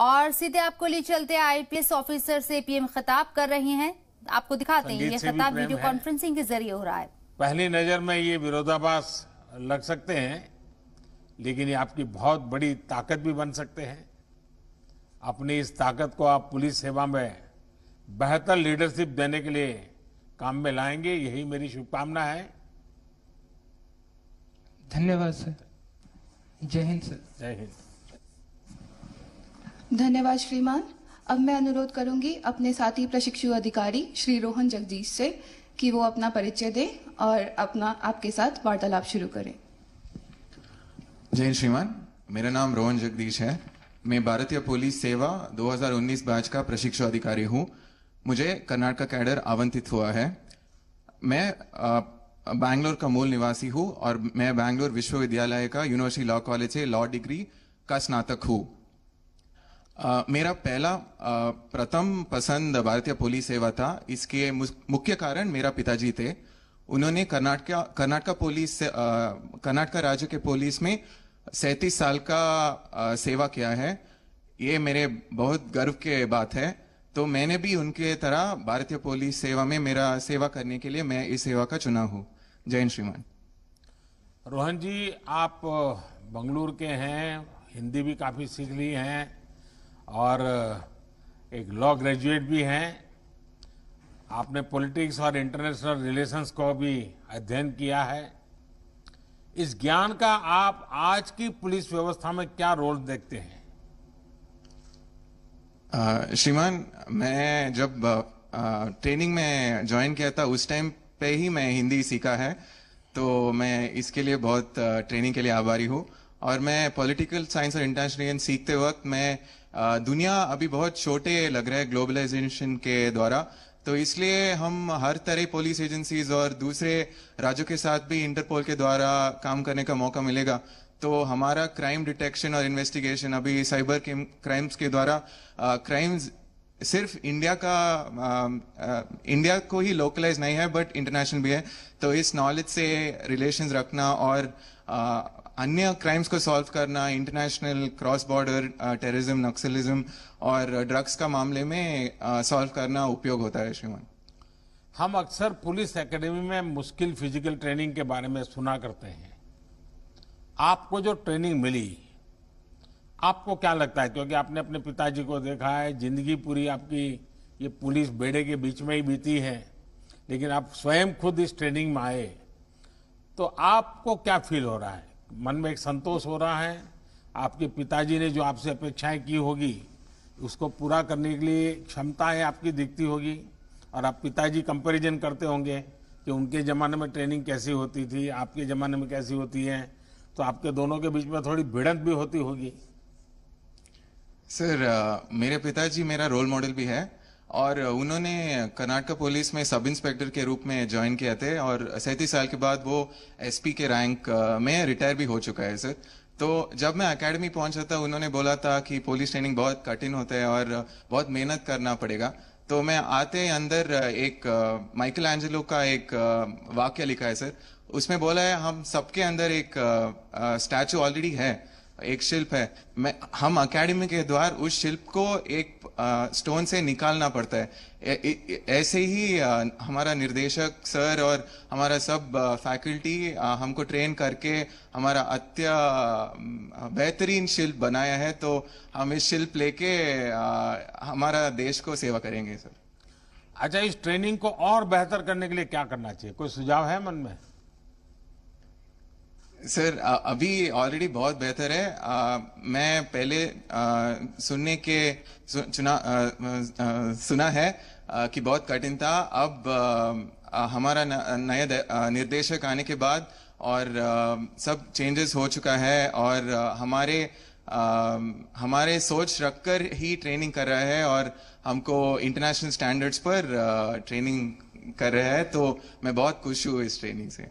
और सीधे आपको ले चलते हैं आईपीएस ऑफिसर से पीएम खिताब कर रहे हैं आपको दिखाते हैं ये खिताब वीडियो कॉन्फ्रेंसिंग के जरिए हो रहा है पहली नजर में ये विरोधाभास लग सकते हैं लेकिन ये आपकी बहुत बड़ी ताकत भी बन सकते हैं अपनी इस ताकत को आप पुलिस सेवा में बेहतर लीडरशिप देने के लिए काम में लाएंगे यही मेरी शुभकामना है धन्यवाद सर जय हिंद सर जय हिंद धन्यवाद श्रीमान अब मैं अनुरोध करूंगी अपने साथी प्रशिक्षु अधिकारी श्री रोहन जगदीश से कि वो अपना परिचय दें और अपना आपके साथ वार्तालाप शुरू करें जय श्रीमान मेरा नाम रोहन जगदीश है मैं भारतीय पुलिस सेवा 2019 बैच का प्रशिक्षु अधिकारी हूँ मुझे कर्नाटक कैडर आवंटित हुआ है मैं बैंगलोर का मूल निवासी हूँ और मैं बैंगलोर विश्वविद्यालय का यूनिवर्सिटी लॉ कॉलेज से लॉ डिग्री का स्नातक हूँ मेरा पहला प्रथम पसंद भारतीय पुलिस सेवा था इसके मुख्य कारण मेरा पिताजी थे उन्होंने कर्नाटका कर्नाटका पुलिस कर्नाटक कर्नाटका राज्य के पुलिस में सैतीस साल का सेवा किया है ये मेरे बहुत गर्व के बात है तो मैंने भी उनके तरह भारतीय पुलिस सेवा में मेरा सेवा करने के लिए मैं इस सेवा का चुना हूँ जय श्रीमान रोहन जी आप बंगलुरु के हैं हिंदी भी काफ़ी सीख ली हैं और एक लॉ ग्रेजुएट भी हैं आपने पॉलिटिक्स और इंटरनेशनल रिलेशंस को भी अध्ययन किया है इस ज्ञान का आप आज की पुलिस व्यवस्था में क्या रोल देखते हैं श्रीमान मैं जब आ, ट्रेनिंग में ज्वाइन किया था उस टाइम पे ही मैं हिंदी सीखा है तो मैं इसके लिए बहुत ट्रेनिंग के लिए आभारी हूँ और मैं पॉलिटिकल साइंस और इंटरनेशनल सीखते वक्त मैं दुनिया अभी बहुत छोटे लग रहे हैं ग्लोबलाइजेशन के द्वारा तो इसलिए हम हर तरह पुलिस एजेंसीज और दूसरे राज्यों के साथ भी इंटरपोल के द्वारा काम करने का मौका मिलेगा तो हमारा क्राइम डिटेक्शन और इन्वेस्टिगेशन अभी साइबर क्राइम्स के द्वारा क्राइम्स सिर्फ इंडिया का आ, आ, इंडिया को ही लोकलाइज नहीं है बट इंटरनेशनल भी है तो इस नॉलेज से रिलेशंस रखना और अन्य क्राइम्स को सॉल्व करना international cross border terrorism naxalism और ड्रग्स uh, का मामले में सॉल्व uh, करना उपयोग होता है श्रीमान हम अक्सर पुलिस एकेडमी में मुश्किल फिजिकल ट्रेनिंग के बारे में सुना करते हैं आपको जो ट्रेनिंग मिली आपको क्या लगता है क्योंकि आपने अपने पिताजी को देखा है जिंदगी पूरी आपकी ये पुलिस बेड़े के बीच में ही बीती है लेकिन आप स्वयं खुद इस ट्रेनिंग में आए तो आपको क्या फील हो रहा है मन में एक संतोष हो रहा है आपके पिताजी ने जो आपसे अपेक्षाएं की होगी उसको पूरा करने के लिए क्षमता है आपकी दिखती होगी और आप पिताजी कंपैरिजन करते होंगे कि उनके ज़माने में ट्रेनिंग कैसी होती थी आपके ज़माने में कैसी होती है तो आपके दोनों के बीच में थोड़ी भिड़ंत भी होती होगी सर मेरे पिताजी मेरा रोल मॉडल भी है और उन्होंने कर्नाटका पुलिस में सब इंस्पेक्टर के रूप में ज्वाइन किया थे और सैंतीस साल के बाद वो एसपी के रैंक में रिटायर भी हो चुका है सर तो जब मैं अकेडमी पहुंचा था उन्होंने बोला था कि पुलिस ट्रेनिंग बहुत कठिन होता है और बहुत मेहनत करना पड़ेगा तो मैं आते अंदर एक माइकल एंजेलो का एक वाक्य लिखा है सर उसमें बोला है हम सबके अंदर एक स्टैचू ऑलरेडी है एक शिल्प है मैं हम अकेडमी के द्वार उस शिल्प को एक स्टोन से निकालना पड़ता है ऐसे ही आ, हमारा निर्देशक सर और हमारा सब फैकल्टी हमको ट्रेन करके हमारा अत्य बेहतरीन शिल्प बनाया है तो हम इस शिल्प लेके हमारा देश को सेवा करेंगे सर अच्छा इस ट्रेनिंग को और बेहतर करने के लिए क्या करना चाहिए कोई सुझाव है मन में सर अभी ऑलरेडी बहुत बेहतर है आ, मैं पहले आ, सुनने के सु, चुना आ, सुना है कि बहुत कठिन था अब हमारा नया निर्देशक आने के बाद और सब चेंजेस हो चुका है और हमारे हमारे सोच रखकर ही ट्रेनिंग कर रहा है और हमको इंटरनेशनल स्टैंडर्ड्स पर ट्रेनिंग कर रहा है तो मैं बहुत खुश हूँ इस ट्रेनिंग से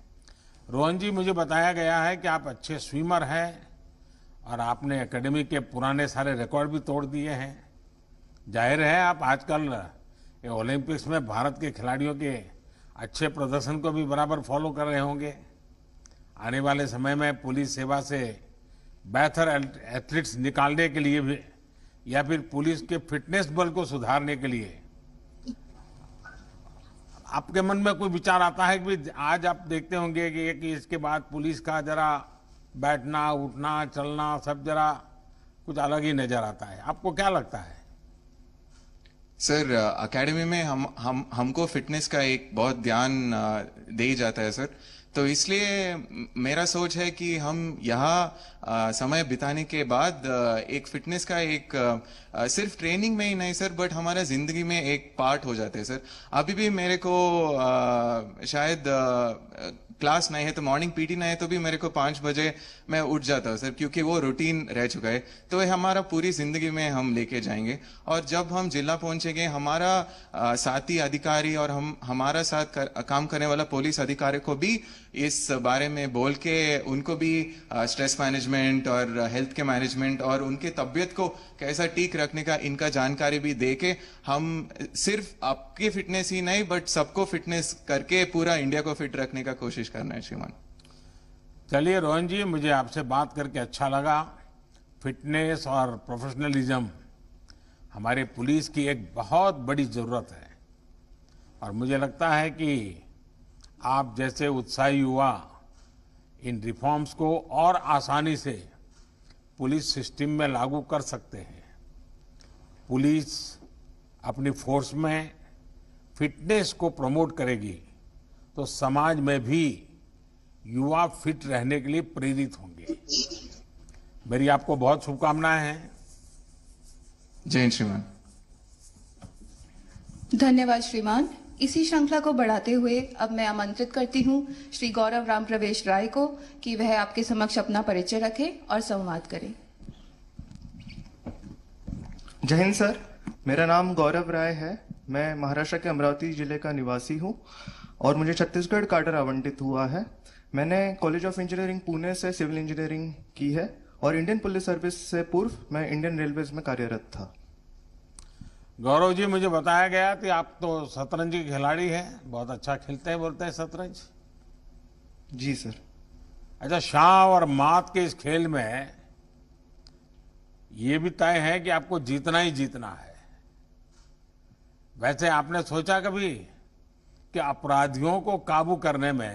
रोहन जी मुझे बताया गया है कि आप अच्छे स्विमर हैं और आपने एकेडमी के पुराने सारे रिकॉर्ड भी तोड़ दिए हैं जाहिर है आप आजकल ये ओलंपिक्स में भारत के खिलाड़ियों के अच्छे प्रदर्शन को भी बराबर फॉलो कर रहे होंगे आने वाले समय में पुलिस सेवा से बेहतर एथलीट्स निकालने के लिए भी या फिर पुलिस के फिटनेस बल को सुधारने के लिए आपके मन में कोई विचार आता है कि आज आप देखते होंगे कि, कि इसके बाद पुलिस का जरा बैठना उठना चलना सब जरा कुछ अलग ही नजर आता है आपको क्या लगता है सर एकेडमी में हम हम हमको फिटनेस का एक बहुत ध्यान दे जाता है सर तो इसलिए मेरा सोच है कि हम यहाँ समय बिताने के बाद एक फिटनेस का एक सिर्फ ट्रेनिंग में ही नहीं सर बट हमारा जिंदगी में एक पार्ट हो जाते हैं सर अभी भी मेरे को शायद क्लास नहीं है तो मॉर्निंग पीटी नहीं है तो भी मेरे को पांच बजे मैं उठ जाता हूँ सर क्योंकि वो रूटीन रह चुका है तो ये हमारा पूरी जिंदगी में हम लेके जाएंगे और जब हम जिला पहुंचेंगे हमारा साथी अधिकारी और हम हमारा साथ कर, काम करने वाला पुलिस अधिकारी को भी इस बारे में बोल के उनको भी स्ट्रेस मैनेजमेंट मैनेजमेंट और हेल्थ के मैनेजमेंट और उनके तबियत को कैसा ठीक रखने का इनका जानकारी भी दे के हम सिर्फ आपकी फिटनेस ही नहीं बट सबको फिटनेस करके पूरा इंडिया को फिट रखने का कोशिश करना है श्रीमान चलिए रोहन जी मुझे आपसे बात करके अच्छा लगा फिटनेस और प्रोफेशनलिज्म हमारे पुलिस की एक बहुत बड़ी ज़रूरत है और मुझे लगता है कि आप जैसे उत्साही युवा इन रिफॉर्म्स को और आसानी से पुलिस सिस्टम में लागू कर सकते हैं पुलिस अपनी फोर्स में फिटनेस को प्रमोट करेगी तो समाज में भी युवा फिट रहने के लिए प्रेरित होंगे मेरी आपको बहुत शुभकामनाएं हैं जय श्रीमान धन्यवाद श्रीमान इसी श्रृंखला को बढ़ाते हुए अब मैं आमंत्रित करती हूँ श्री गौरव राम प्रवेश राय को कि वह आपके समक्ष अपना परिचय रखें और संवाद करें जय हिंद सर मेरा नाम गौरव राय है मैं महाराष्ट्र के अमरावती जिले का निवासी हूँ और मुझे छत्तीसगढ़ काटर आवंटित हुआ है मैंने कॉलेज ऑफ इंजीनियरिंग पुणे से सिविल इंजीनियरिंग की है और इंडियन पुलिस सर्विस से पूर्व मैं इंडियन रेलवेज में कार्यरत था गौरव जी मुझे बताया गया कि आप तो शतरंज के खिलाड़ी हैं बहुत अच्छा खेलते हैं बोलते हैं शतरंज जी सर अच्छा शाह और मात के इस खेल में ये भी तय है कि आपको जीतना ही जीतना है वैसे आपने सोचा कभी कि अपराधियों को काबू करने में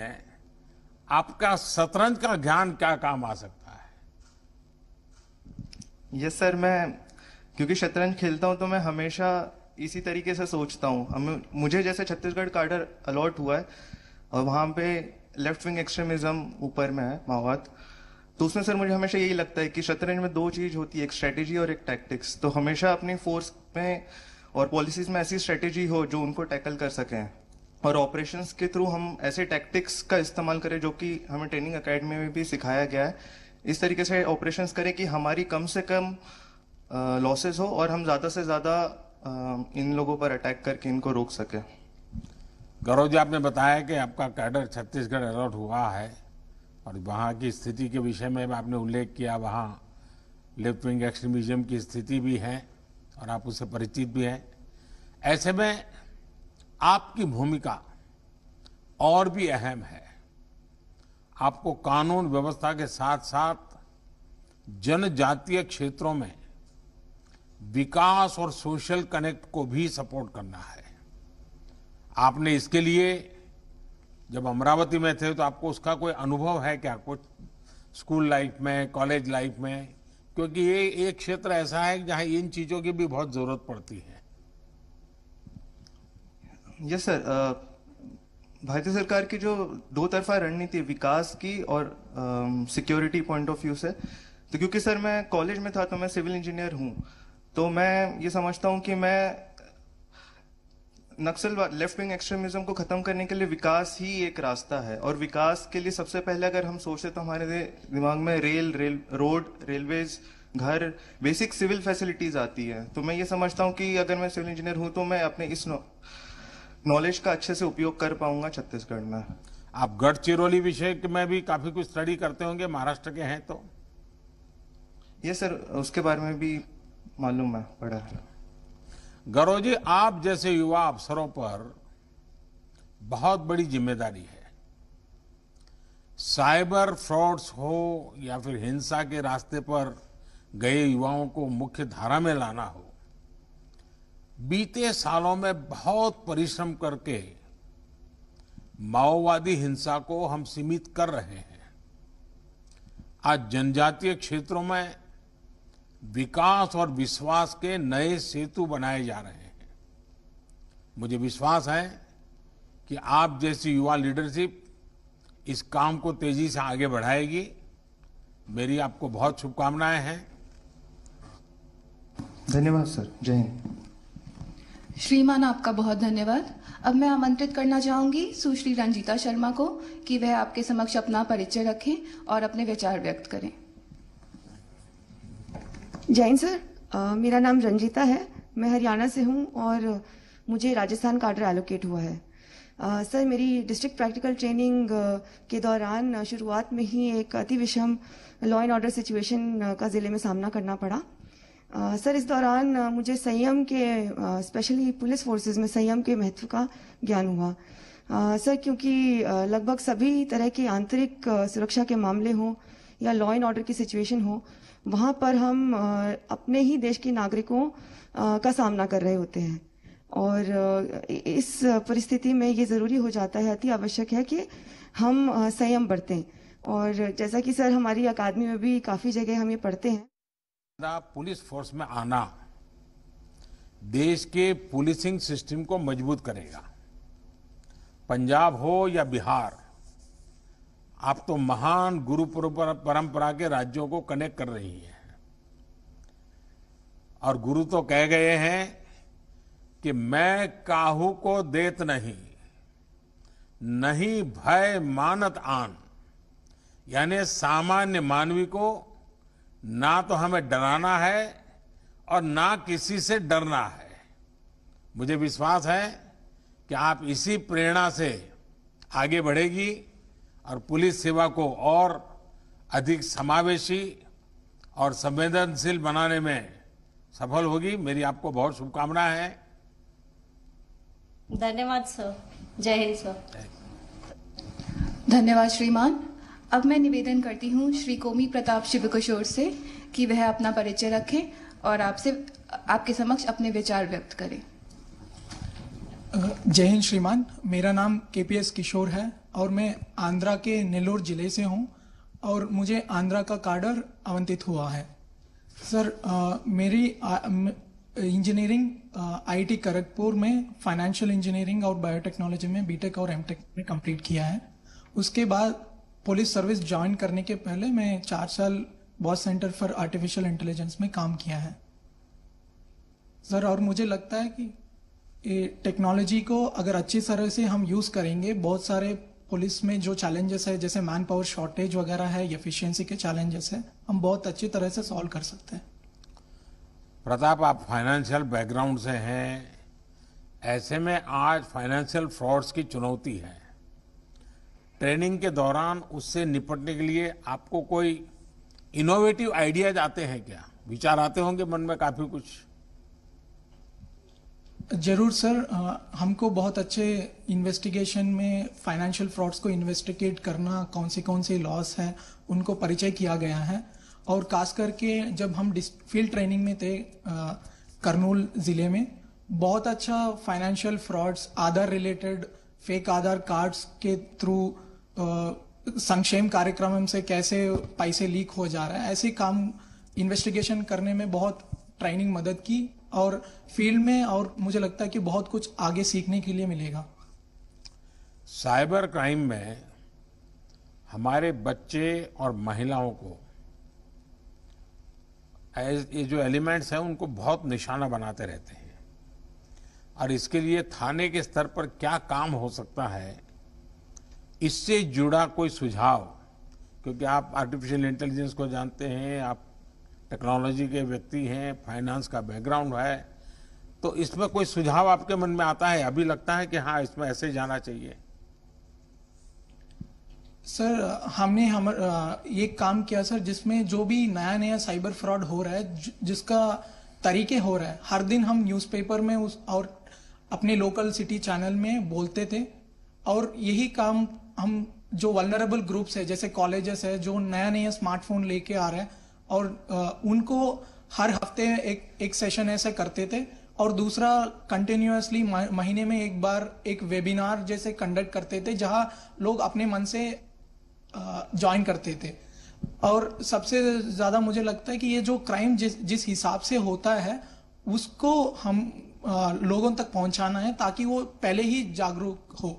आपका शतरंज का ज्ञान क्या काम आ सकता है यस सर मैं क्योंकि शतरंज खेलता हूँ तो मैं हमेशा इसी तरीके से सोचता हूँ मुझे जैसे छत्तीसगढ़ कार्डर अलॉट हुआ है और वहाँ पे लेफ्ट विंग एक्सट्रीमिज्म ऊपर में है माओवाद तो उसमें सर मुझे हमेशा यही लगता है कि शतरंज में दो चीज़ होती है एक स्ट्रेटेजी और एक टैक्टिक्स तो हमेशा अपनी फोर्स में और पॉलिसीज में ऐसी स्ट्रेटेजी हो जो उनको टैकल कर सकें और ऑपरेशन के थ्रू हम ऐसे टैक्टिक्स का इस्तेमाल करें जो कि हमें ट्रेनिंग अकेडमी में भी सिखाया गया है इस तरीके से ऑपरेशन करें कि हमारी कम से कम लॉसेस हो और हम ज़्यादा से ज़्यादा इन लोगों पर अटैक करके इनको रोक सके गौरव जी आपने बताया कि आपका कैडर छत्तीसगढ़ अलर्ट हुआ है और वहाँ की स्थिति के विषय में आपने उल्लेख किया वहाँ लेफ्ट विंग एक्सट्रीमिज्म की स्थिति भी है और आप उससे परिचित भी हैं ऐसे में आपकी भूमिका और भी अहम है आपको कानून व्यवस्था के साथ साथ जनजातीय क्षेत्रों में विकास और सोशल कनेक्ट को भी सपोर्ट करना है आपने इसके लिए जब अमरावती में थे तो आपको उसका कोई अनुभव है क्या कुछ स्कूल लाइफ में कॉलेज लाइफ में क्योंकि ये एक क्षेत्र ऐसा है जहां इन चीजों की भी बहुत जरूरत पड़ती है यस सर भारतीय सरकार की जो दो तरफा रणनीति विकास की और सिक्योरिटी पॉइंट ऑफ व्यू से तो क्योंकि सर मैं कॉलेज में था तो मैं सिविल इंजीनियर हूं तो मैं ये समझता हूँ कि मैं नक्सलवाद लेफ्ट विंग एक्सट्रीमिज्म को खत्म करने के लिए विकास ही एक रास्ता है और विकास के लिए सबसे पहले अगर हम सोचते तो हमारे दिमाग में रेल रेल रोड रेलवेज घर बेसिक सिविल फैसिलिटीज आती है तो मैं ये समझता हूँ कि अगर मैं सिविल इंजीनियर हूँ तो मैं अपने इस नॉलेज का अच्छे से उपयोग कर पाऊंगा छत्तीसगढ़ में आप गढ़चिरौली विषय में भी काफी कुछ स्टडी करते होंगे महाराष्ट्र के हैं तो ये सर उसके बारे में भी मालूम है पढ़ा है गौरव जी आप जैसे युवा अफसरों पर बहुत बड़ी जिम्मेदारी है साइबर फ्रॉड्स हो या फिर हिंसा के रास्ते पर गए युवाओं को मुख्य धारा में लाना हो बीते सालों में बहुत परिश्रम करके माओवादी हिंसा को हम सीमित कर रहे हैं आज जनजातीय क्षेत्रों में विकास और विश्वास के नए सेतु बनाए जा रहे हैं मुझे विश्वास है कि आप जैसी युवा लीडरशिप इस काम को तेजी से आगे बढ़ाएगी मेरी आपको बहुत शुभकामनाएं हैं धन्यवाद सर जय हिंद श्रीमान आपका बहुत धन्यवाद अब मैं आमंत्रित करना चाहूंगी सुश्री रंजीता शर्मा को कि वह आपके समक्ष अपना परिचय रखें और अपने विचार व्यक्त करें जैन सर आ, मेरा नाम रंजीता है मैं हरियाणा से हूँ और मुझे राजस्थान का आर्डर एलोकेट हुआ है आ, सर मेरी डिस्ट्रिक्ट प्रैक्टिकल ट्रेनिंग के दौरान शुरुआत में ही एक अति विषम लॉ एंड ऑर्डर सिचुएशन का ज़िले में सामना करना पड़ा आ, सर इस दौरान मुझे संयम के स्पेशली पुलिस फोर्सेस में संयम के महत्व का ज्ञान हुआ आ, सर क्योंकि लगभग सभी तरह के आंतरिक सुरक्षा के मामले हों या लॉ एंड ऑर्डर की सिचुएशन हो वहाँ पर हम अपने ही देश के नागरिकों का सामना कर रहे होते हैं और इस परिस्थिति में ये ज़रूरी हो जाता है अति आवश्यक है कि हम संयम बरतें और जैसा कि सर हमारी अकादमी में भी काफ़ी जगह हम ये पढ़ते हैं पुलिस फोर्स में आना देश के पुलिसिंग सिस्टम को मजबूत करेगा पंजाब हो या बिहार आप तो महान गुरु परंपरा के राज्यों को कनेक्ट कर रही हैं और गुरु तो कह गए हैं कि मैं काहू को देत नहीं नहीं भय मानत आन यानी सामान्य मानवी को ना तो हमें डराना है और ना किसी से डरना है मुझे विश्वास है कि आप इसी प्रेरणा से आगे बढ़ेगी और पुलिस सेवा को और अधिक समावेशी और संवेदनशील बनाने में सफल होगी मेरी आपको बहुत शुभकामना है धन्यवाद सर जय हिंद सर धन्यवाद श्रीमान अब मैं निवेदन करती हूँ श्री कोमी प्रताप शिव किशोर से कि वह अपना परिचय रखें और आपसे आपके समक्ष अपने विचार व्यक्त करें जय हिंद श्रीमान मेरा नाम के पी एस किशोर है और मैं आंध्रा के नेल्लोर जिले से हूँ और मुझे आंध्रा का कार्डर आवंटित हुआ है सर आ, मेरी इंजीनियरिंग आईटी करकपुर में फाइनेंशियल इंजीनियरिंग और बायोटेक्नोलॉजी में बीटेक और एमटेक में कंप्लीट किया है उसके बाद पुलिस सर्विस ज्वाइन करने के पहले मैं चार साल Bosch centre for artificial intelligence में काम किया है सर और मुझे लगता है कि टेक्नोलॉजी को अगर अच्छी तरह से हम यूज़ करेंगे बहुत सारे पुलिस में जो चैलेंजेस है जैसे मैन पावर शॉर्टेज वगैरह है एफिशिएंसी के चैलेंजेस है हम बहुत अच्छी तरह से सॉल्व कर सकते हैं प्रताप आप फाइनेंशियल बैकग्राउंड से हैं ऐसे में आज फाइनेंशियल फ्रॉड्स की चुनौती है ट्रेनिंग के दौरान उससे निपटने के लिए आपको कोई इनोवेटिव आइडियाज आते हैं क्या विचार आते होंगे मन में काफ़ी कुछ जरूर सर हमको बहुत अच्छे इन्वेस्टिगेशन में फाइनेंशियल फ्रॉड्स को इन्वेस्टिगेट करना कौन से कौन से लॉस हैं उनको परिचय किया गया है और खास करके जब हम फील्ड ट्रेनिंग में थे करनूल ज़िले में बहुत अच्छा financial frauds Aadhaar related fake Aadhaar cards के थ्रू संक्षेम कार्यक्रम से कैसे पैसे लीक हो जा रहा है ऐसे काम इन्वेस्टिगेशन करने में बहुत ट्रेनिंग मदद की और फील्ड में और मुझे लगता है कि बहुत कुछ आगे सीखने के लिए मिलेगा साइबर क्राइम में हमारे बच्चे और महिलाओं को ये जो एलिमेंट्स हैं उनको बहुत निशाना बनाते रहते हैं और इसके लिए थाने के स्तर पर क्या काम हो सकता है इससे जुड़ा कोई सुझाव क्योंकि आप आर्टिफिशियल इंटेलिजेंस को जानते हैं आप टेक्नोलॉजी के व्यक्ति हैं फाइनेंस का बैकग्राउंड है तो इसमें कोई सुझाव आपके मन में आता है अभी लगता है कि हाँ इसमें ऐसे जाना चाहिए सर हमने हम ये काम किया सर जिसमें जो भी नया नया साइबर फ्रॉड हो रहा है जिसका तरीके हो रहा है हर दिन हम न्यूज़पेपर में उस और अपने लोकल सिटी चैनल में बोलते थे और यही काम हम जो वलनरेबल ग्रुप्स है जैसे कॉलेजेस है जो नया नया स्मार्टफोन लेके आ रहे हैं और उनको हर हफ्ते एक एक सेशन ऐसे करते थे और दूसरा कंटिन्यूसली महीने में एक बार एक वेबिनार जैसे कंडक्ट करते थे जहां लोग अपने मन से ज्वाइन करते थे और सबसे ज़्यादा मुझे लगता है कि ये जो क्राइम जिस जिस हिसाब से होता है उसको हम आ, लोगों तक पहुंचाना है ताकि वो पहले ही जागरूक हो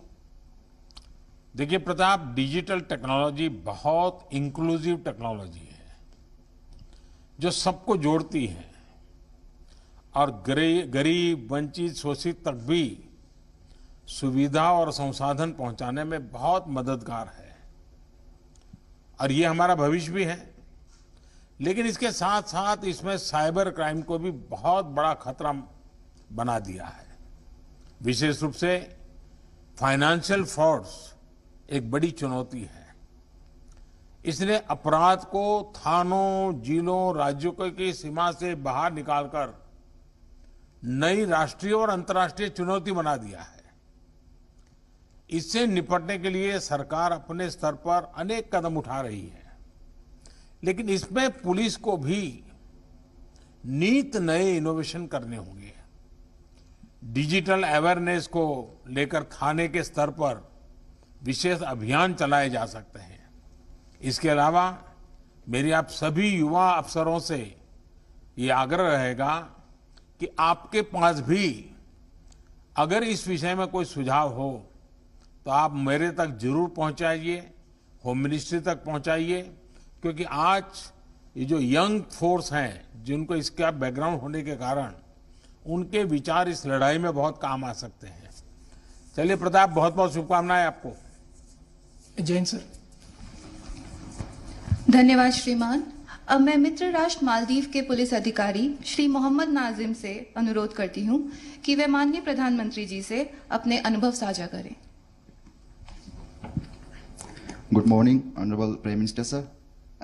देखिए प्रताप डिजिटल टेक्नोलॉजी बहुत इंक्लूसिव टेक्नोलॉजी जो सबको जोड़ती है और गरीब वंचित शोषित तक भी सुविधा और संसाधन पहुंचाने में बहुत मददगार है और ये हमारा भविष्य भी है लेकिन इसके साथ साथ इसमें साइबर क्राइम को भी बहुत बड़ा खतरा बना दिया है विशेष रूप से फाइनेंशियल फ्रॉड्स एक बड़ी चुनौती है इसने अपराध को थानों जिलों राज्यों की सीमा से बाहर निकालकर नई राष्ट्रीय और अंतर्राष्ट्रीय चुनौती बना दिया है इससे निपटने के लिए सरकार अपने स्तर पर अनेक कदम उठा रही है लेकिन इसमें पुलिस को भी नीत नए इनोवेशन करने होंगे डिजिटल अवेयरनेस को लेकर थाने के स्तर पर विशेष अभियान चलाए जा सकते हैं इसके अलावा मेरी आप सभी युवा अफसरों से ये आग्रह रहेगा कि आपके पास भी अगर इस विषय में कोई सुझाव हो तो आप मेरे तक जरूर पहुंचाइए होम मिनिस्ट्री तक पहुंचाइए क्योंकि आज ये जो यंग फोर्स हैं जिनको इसका बैकग्राउंड होने के कारण उनके विचार इस लड़ाई में बहुत काम आ सकते हैं चलिए प्रताप बहुत बहुत शुभकामनाएं आपको जैन सर धन्यवाद श्रीमान अब मैं मित्र राष्ट्र मालदीव के पुलिस अधिकारी श्री मोहम्मद नाजिम से अनुरोध करती हूं कि वे माननीय प्रधानमंत्री जी से अपने अनुभव साझा करें good morning honourable prime minister sir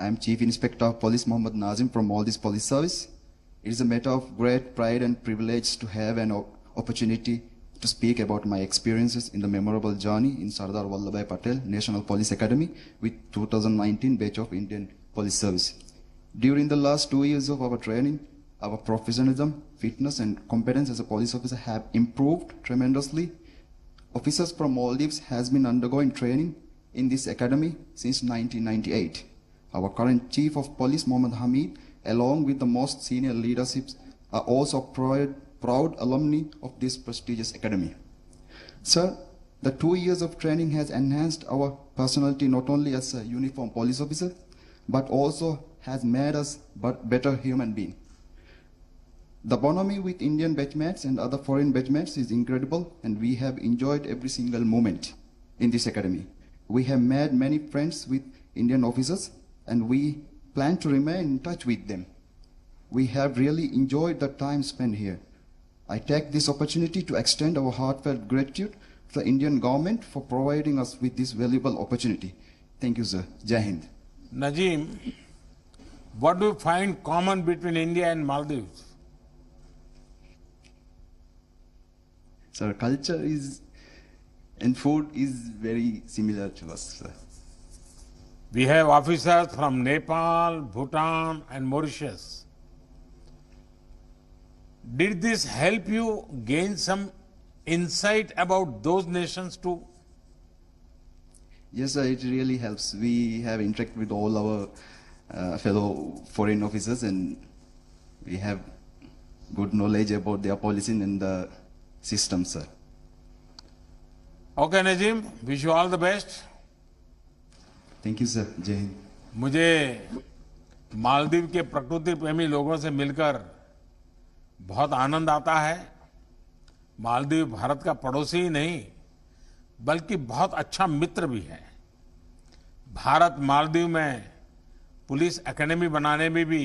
I am chief inspector of police Mohammad Nazim from all this police service it is a matter of great pride and privilege to have an opportunity to speak about my experiences in the memorable journey in Sardar Vallabhai Patel National Police Academy with 2019 batch of Indian Police Service. During the last two years of our training, our professionalism, fitness and competence as a police officer have improved tremendously. Officers from Maldives has been undergoing training in this academy since 1998. Our current Chief of Police Mohammed Hamid along with the most senior leaderships are also proud proud alumni of this prestigious academy. Sir, the two years of training has enhanced our personality not only as a uniform police officer, but also has made us better human being. The bonhomie with Indian batchmates and other foreign batchmates is incredible and we have enjoyed every single moment in this academy. We have made many friends with Indian officers and we plan to remain in touch with them. We have really enjoyed the time spent here. I take this opportunity to extend our heartfelt gratitude to the Indian government for providing us with this valuable opportunity. Thank you, sir. Jahind. Najim, what do you find common between India and Maldives? Sir, culture is and food is very similar to us, sir. We have officers from Nepal, Bhutan, and Mauritius. Did this help you gain some insight about those nations too? Yes, sir, it really helps. We have interacted with all our uh, fellow foreign officers and we have good knowledge about their policy and the system, sir. Okay, Najim, wish you all the best. Thank you, sir. Jai Hind. मुझे मालदीव के प्रकृति प्रेमी लोगों से मिलकर बहुत आनंद आता है मालदीव भारत का पड़ोसी ही नहीं बल्कि बहुत अच्छा मित्र भी है भारत मालदीव में पुलिस एकेडमी बनाने में भी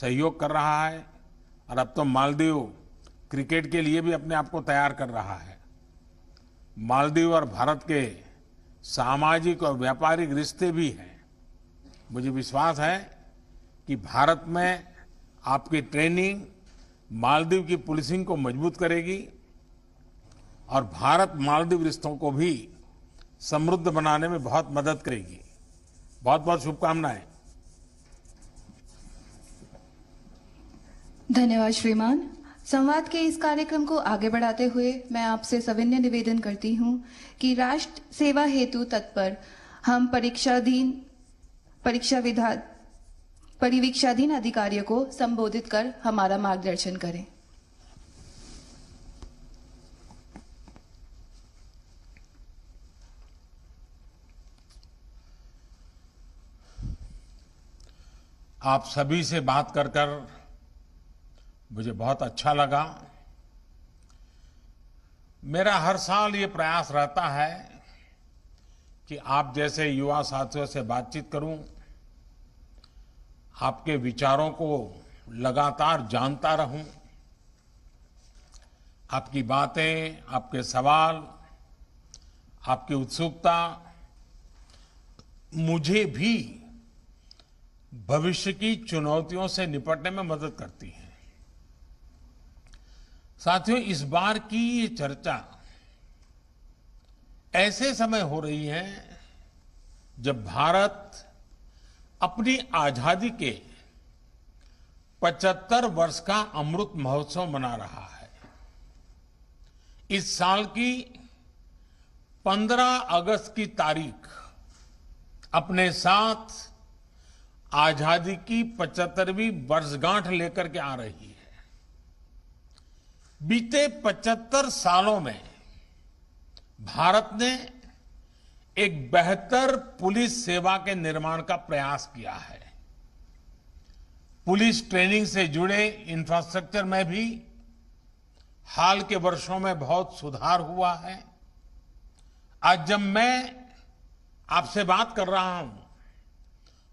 सहयोग कर रहा है और अब तो मालदीव क्रिकेट के लिए भी अपने आप को तैयार कर रहा है मालदीव और भारत के सामाजिक और व्यापारिक रिश्ते भी हैं मुझे विश्वास है कि भारत में आपकी ट्रेनिंग मालदीव की पुलिसिंग को मजबूत करेगी और भारत मालदीव रिश्तों को भी समृद्ध बनाने में बहुत मदद करेगी बहुत बहुत शुभकामनाएं धन्यवाद श्रीमान संवाद के इस कार्यक्रम को आगे बढ़ाते हुए मैं आपसे सविनय निवेदन करती हूं कि राष्ट्र सेवा हेतु तत्पर हम परीक्षाधीन परीक्षा विधा परिवीक्षाधीन अधिकारियों को संबोधित कर हमारा मार्गदर्शन करें आप सभी से बात कर कर मुझे बहुत अच्छा लगा मेरा हर साल ये प्रयास रहता है कि आप जैसे युवा साथियों से बातचीत करूं आपके विचारों को लगातार जानता रहूं आपकी बातें आपके सवाल आपकी उत्सुकता मुझे भी भविष्य की चुनौतियों से निपटने में मदद करती है साथियों इस बार की ये चर्चा ऐसे समय हो रही है जब भारत अपनी आजादी के 75 वर्ष का अमृत महोत्सव मना रहा है इस साल की 15 अगस्त की तारीख अपने साथ आजादी की 75वीं वर्षगांठ लेकर के आ रही है बीते 75 सालों में भारत ने एक बेहतर पुलिस सेवा के निर्माण का प्रयास किया है पुलिस ट्रेनिंग से जुड़े इंफ्रास्ट्रक्चर में भी हाल के वर्षों में बहुत सुधार हुआ है आज जब मैं आपसे बात कर रहा हूं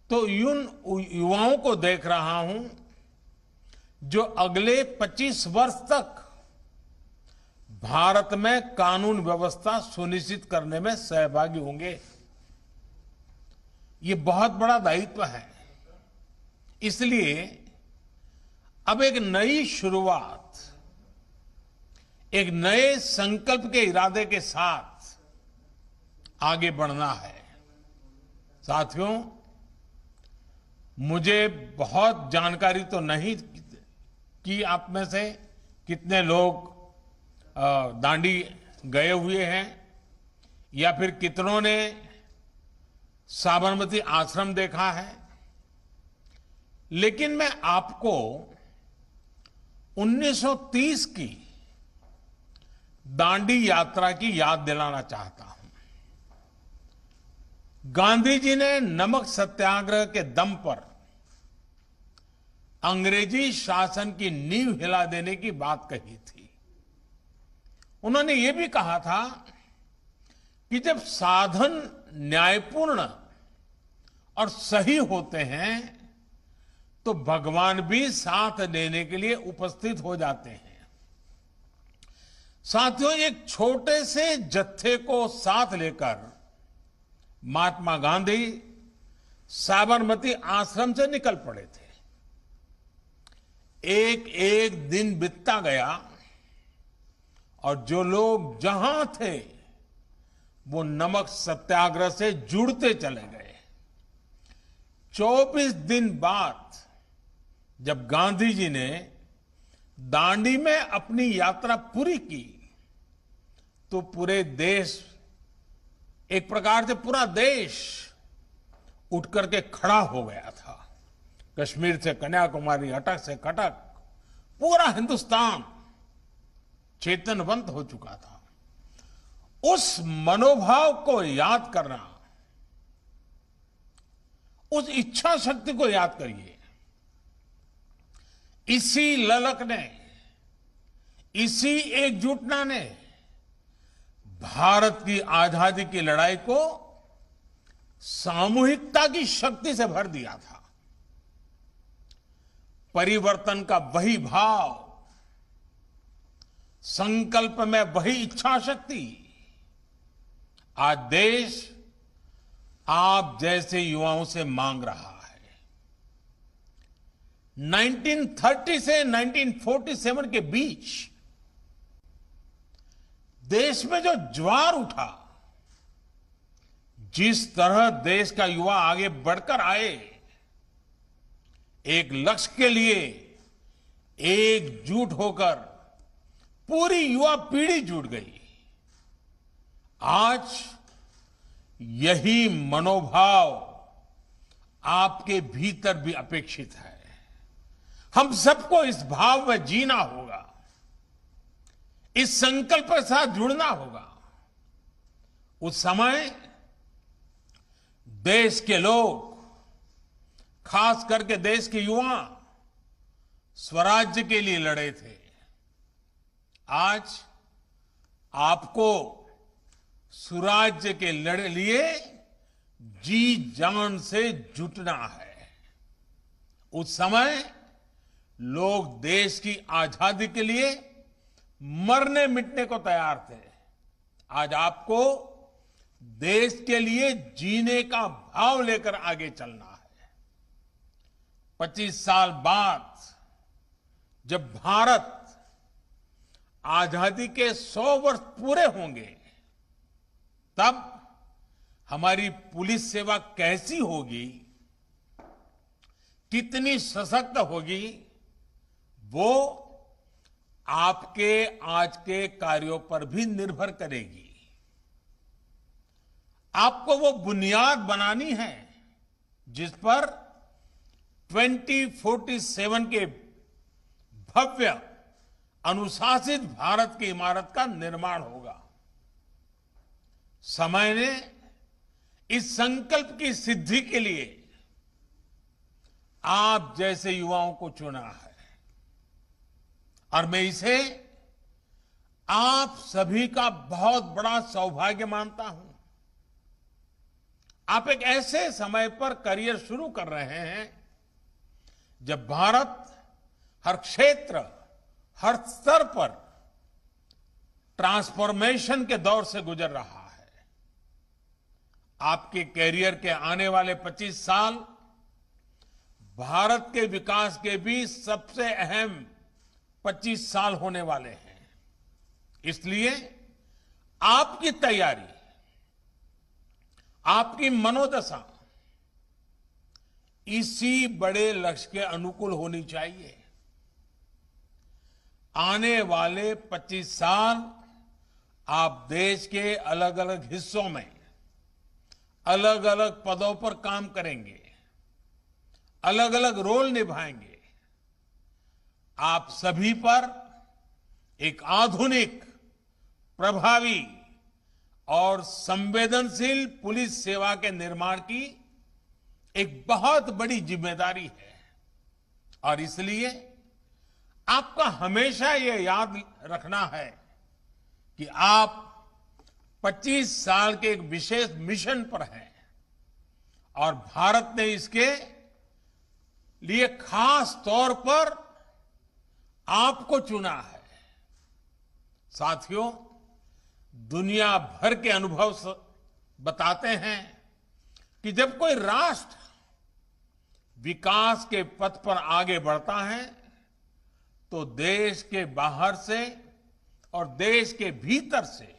तो उन युवाओं को देख रहा हूं जो अगले 25 वर्ष तक भारत में कानून व्यवस्था सुनिश्चित करने में सहभागी होंगे ये बहुत बड़ा दायित्व है इसलिए अब एक नई शुरुआत एक नए संकल्प के इरादे के साथ आगे बढ़ना है साथियों मुझे बहुत जानकारी तो नहीं कि आप में से कितने लोग दांडी गए हुए हैं या फिर कितनों ने साबरमती आश्रम देखा है लेकिन मैं आपको 1930 की दांडी यात्रा की याद दिलाना चाहता हूं गांधी जी ने नमक सत्याग्रह के दम पर अंग्रेजी शासन की नींव हिला देने की बात कही थी उन्होंने ये भी कहा था कि जब साधन न्यायपूर्ण और सही होते हैं तो भगवान भी साथ देने के लिए उपस्थित हो जाते हैं साथियों एक छोटे से जत्थे को साथ लेकर महात्मा गांधी साबरमती आश्रम से निकल पड़े थे एक एक दिन बीतता गया और जो लोग जहां थे वो नमक सत्याग्रह से जुड़ते चले गए 24 दिन बाद जब गांधी जी ने दांडी में अपनी यात्रा पूरी की तो पूरे देश एक प्रकार से पूरा देश उठ करके खड़ा हो गया था कश्मीर से कन्याकुमारी अटक से कटक पूरा हिंदुस्तान चेतनवंत हो चुका था उस मनोभाव को याद करना उस इच्छा शक्ति को याद करिए इसी ललक ने इसी एकजुटना ने भारत की आजादी की लड़ाई को सामूहिकता की शक्ति से भर दिया था परिवर्तन का वही भाव संकल्प में वही इच्छा शक्ति आज देश आप जैसे युवाओं से मांग रहा है 1930 से 1947 के बीच देश में जो ज्वार उठा जिस तरह देश का युवा आगे बढ़कर आए एक लक्ष्य के लिए एकजुट होकर पूरी युवा पीढ़ी जुट गई आज यही मनोभाव आपके भीतर भी अपेक्षित है हम सबको इस भाव में जीना होगा इस संकल्प के साथ जुड़ना होगा उस समय देश के लोग खास करके देश के युवा स्वराज्य के लिए लड़े थे आज आपको सुराज्य के लड़े लिए जी जान से जुटना है उस समय लोग देश की आजादी के लिए मरने मिटने को तैयार थे आज आपको देश के लिए जीने का भाव लेकर आगे चलना है 25 साल बाद जब भारत आजादी के सौ वर्ष पूरे होंगे तब हमारी पुलिस सेवा कैसी होगी कितनी सशक्त होगी वो आपके आज के कार्यों पर भी निर्भर करेगी आपको वो बुनियाद बनानी है जिस पर 2047 के भव्य अनुशासित भारत की इमारत का निर्माण होगा समय ने इस संकल्प की सिद्धि के लिए आप जैसे युवाओं को चुना है और मैं इसे आप सभी का बहुत बड़ा सौभाग्य मानता हूं आप एक ऐसे समय पर करियर शुरू कर रहे हैं जब भारत हर क्षेत्र हर स्तर पर ट्रांसफॉर्मेशन के दौर से गुजर रहा है आपके कैरियर के आने वाले 25 साल भारत के विकास के भी सबसे अहम 25 साल होने वाले हैं इसलिए आपकी तैयारी आपकी मनोदशा इसी बड़े लक्ष्य के अनुकूल होनी चाहिए आने वाले 25 साल आप देश के अलग अलग हिस्सों में अलग अलग पदों पर काम करेंगे अलग अलग रोल निभाएंगे आप सभी पर एक आधुनिक प्रभावी और संवेदनशील पुलिस सेवा के निर्माण की एक बहुत बड़ी जिम्मेदारी है और इसलिए आपका हमेशा यह याद रखना है कि आप 25 साल के एक विशेष मिशन पर हैं और भारत ने इसके लिए खास तौर पर आपको चुना है साथियों दुनिया भर के अनुभव बताते हैं कि जब कोई राष्ट्र विकास के पथ पर आगे बढ़ता है तो देश के बाहर से और देश के भीतर से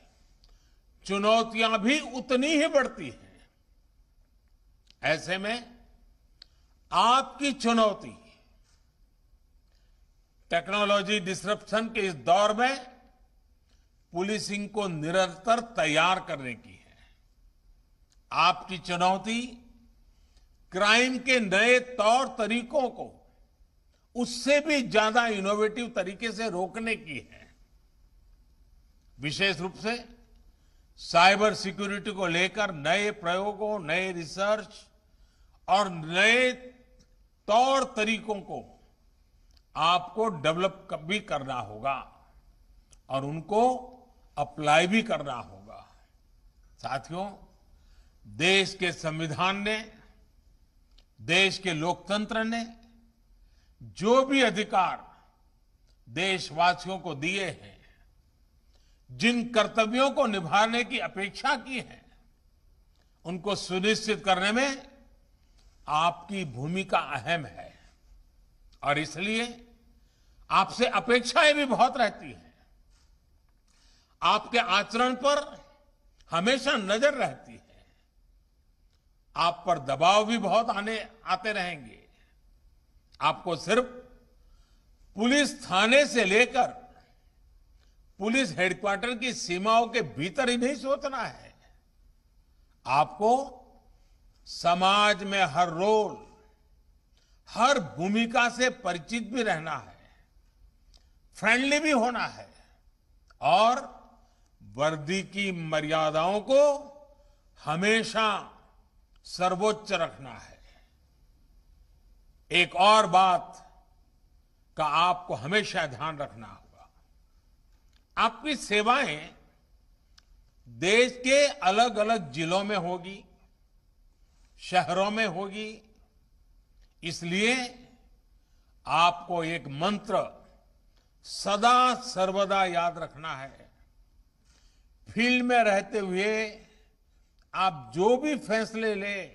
चुनौतियां भी उतनी ही बढ़ती हैं ऐसे में आपकी चुनौती टेक्नोलॉजी डिस्ट्रप्शन के इस दौर में पुलिसिंग को निरंतर तैयार करने की है आपकी चुनौती क्राइम के नए तौर तरीकों को उससे भी ज्यादा इनोवेटिव तरीके से रोकने की है विशेष रूप से साइबर सिक्योरिटी को लेकर नए प्रयोगों नए रिसर्च और नए तौर तरीकों को आपको डेवलप भी करना होगा और उनको अप्लाई भी करना होगा साथियों देश के संविधान ने देश के लोकतंत्र ने जो भी अधिकार देशवासियों को दिए हैं जिन कर्तव्यों को निभाने की अपेक्षा की है उनको सुनिश्चित करने में आपकी भूमिका अहम है और इसलिए आपसे अपेक्षाएं भी बहुत रहती हैं आपके आचरण पर हमेशा नजर रहती है आप पर दबाव भी बहुत आने आते रहेंगे आपको सिर्फ पुलिस थाने से लेकर पुलिस हेडक्वार्टर की सीमाओं के भीतर ही नहीं सोचना है आपको समाज में हर रोल हर भूमिका से परिचित भी रहना है फ्रेंडली भी होना है और वर्दी की मर्यादाओं को हमेशा सर्वोच्च रखना है एक और बात का आपको हमेशा ध्यान रखना होगा आपकी सेवाएं देश के अलग अलग जिलों में होगी शहरों में होगी इसलिए आपको एक मंत्र सदा सर्वदा याद रखना है फील्ड में रहते हुए आप जो भी फैसले लें